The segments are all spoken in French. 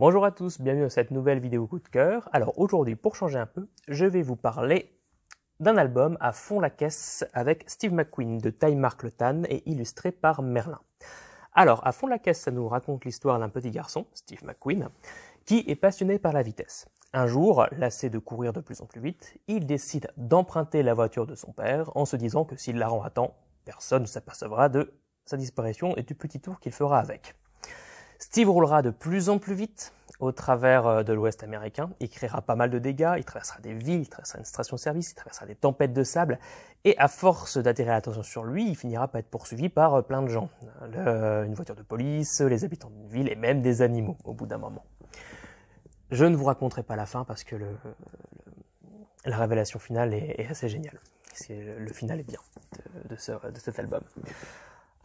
Bonjour à tous, bienvenue dans cette nouvelle vidéo coup de cœur. Alors aujourd'hui, pour changer un peu, je vais vous parler d'un album à fond la caisse avec Steve McQueen de Time Mark Le Tan et illustré par Merlin. Alors, à fond la caisse, ça nous raconte l'histoire d'un petit garçon, Steve McQueen, qui est passionné par la vitesse. Un jour, lassé de courir de plus en plus vite, il décide d'emprunter la voiture de son père en se disant que s'il la rend à temps, personne ne s'apercevra de sa disparition et du petit tour qu'il fera avec. Steve roulera de plus en plus vite au travers euh, de l'Ouest américain. Il créera pas mal de dégâts, il traversera des villes, il traversera une station-service, il traversera des tempêtes de sable, et à force d'attirer l'attention sur lui, il finira par être poursuivi par euh, plein de gens. une voiture de police, les habitants d'une ville, et même des animaux, au bout d'un moment. Je ne vous raconterai pas la fin parce que le, la révélation finale est, assez géniale. Le final est bien de, ce, de cet album.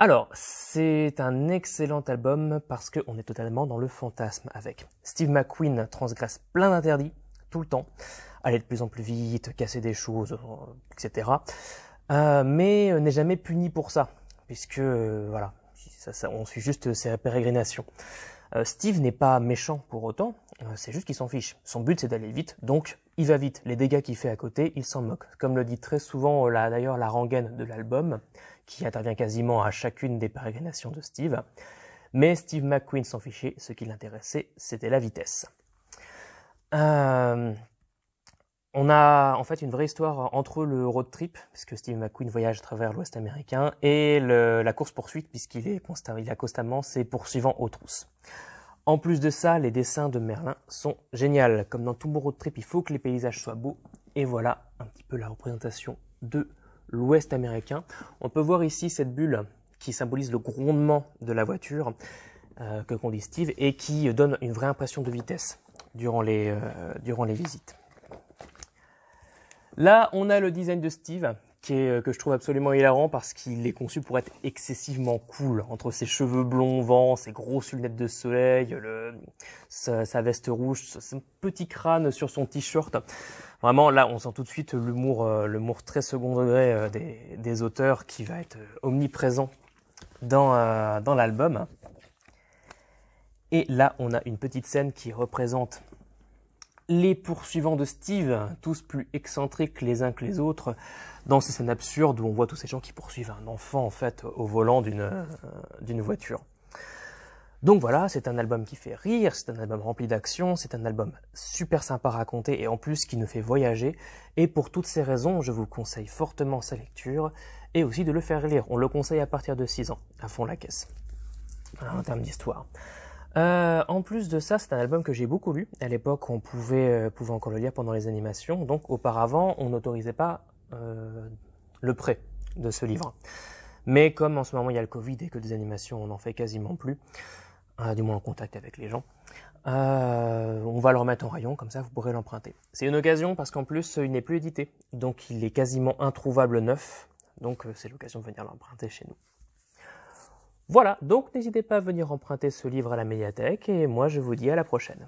Alors, c'est un excellent album parce qu'on est totalement dans le fantasme avec. Steve McQueen transgresse plein d'interdits, tout le temps, aller de plus en plus vite, casser des choses, euh, etc. Euh, mais euh, n'est jamais puni pour ça, puisque, voilà, on suit juste ses pérégrinations. Steve n'est pas méchant pour autant, c'est juste qu'il s'en fiche. Son but c'est d'aller vite, donc il va vite. Les dégâts qu'il fait à côté, il s'en moque. Comme le dit très souvent d'ailleurs la rengaine de l'album, qui intervient quasiment à chacune des pérégrinations de Steve. Mais Steve McQueen s'en fichait, ce qui l'intéressait, c'était la vitesse. Euh, on a en fait une vraie histoire entre le road trip, puisque Steve McQueen voyage à travers l'Ouest américain, et la course-poursuite, puisqu'il est il a constamment ses poursuivants aux trousses. En plus de ça, les dessins de Merlin sont géniaux. Comme dans tout mon road trip, il faut que les paysages soient beaux. Et voilà un petit peu la représentation de l'Ouest américain. On peut voir ici cette bulle qui symbolise le grondement de la voiture euh, que conduit Steve et qui donne une vraie impression de vitesse durant les, euh, durant les visites. Là, on a le design de Steve euh, que je trouve absolument hilarant parce qu'il est conçu pour être excessivement cool. Entre ses cheveux blonds vent, ses grosses lunettes de soleil, sa, veste rouge, son petit crâne sur son t-shirt. Vraiment, là, on sent tout de suite l'humour, euh, l'humour très second degré euh, des, auteurs qui va être omniprésent dans, dans l'album. Et là, on a une petite scène qui représente les poursuivants de Steve, tous plus excentriques les uns que les autres, dans ces scènes absurdes où on voit tous ces gens qui poursuivent un enfant en fait au volant euh, d'une voiture. Donc voilà, c'est un album qui fait rire, c'est un album rempli d'action, c'est un album super sympa à raconter et en plus qui nous fait voyager. Et pour toutes ces raisons, je vous conseille fortement sa lecture et aussi de le faire lire. On le conseille à partir de 6 ans, à fond la caisse. en termes d'histoire. Euh, en plus de ça, c'est un album que j'ai beaucoup lu. À l'époque, on pouvait, euh, encore le lire pendant les animations. Donc, auparavant, on n'autorisait pas euh, le prêt de ce livre. Mais comme en ce moment il y a le Covid et que des animations, on n'en fait quasiment plus, du moins en contact avec les gens, on va le remettre en rayon, comme ça vous pourrez l'emprunter. C'est une occasion parce qu'en plus, il n'est plus édité. Donc, il est quasiment introuvable neuf. Donc, c'est l'occasion de venir l'emprunter chez nous. Voilà, donc n'hésitez pas à venir emprunter ce livre à la médiathèque et moi je vous dis à la prochaine.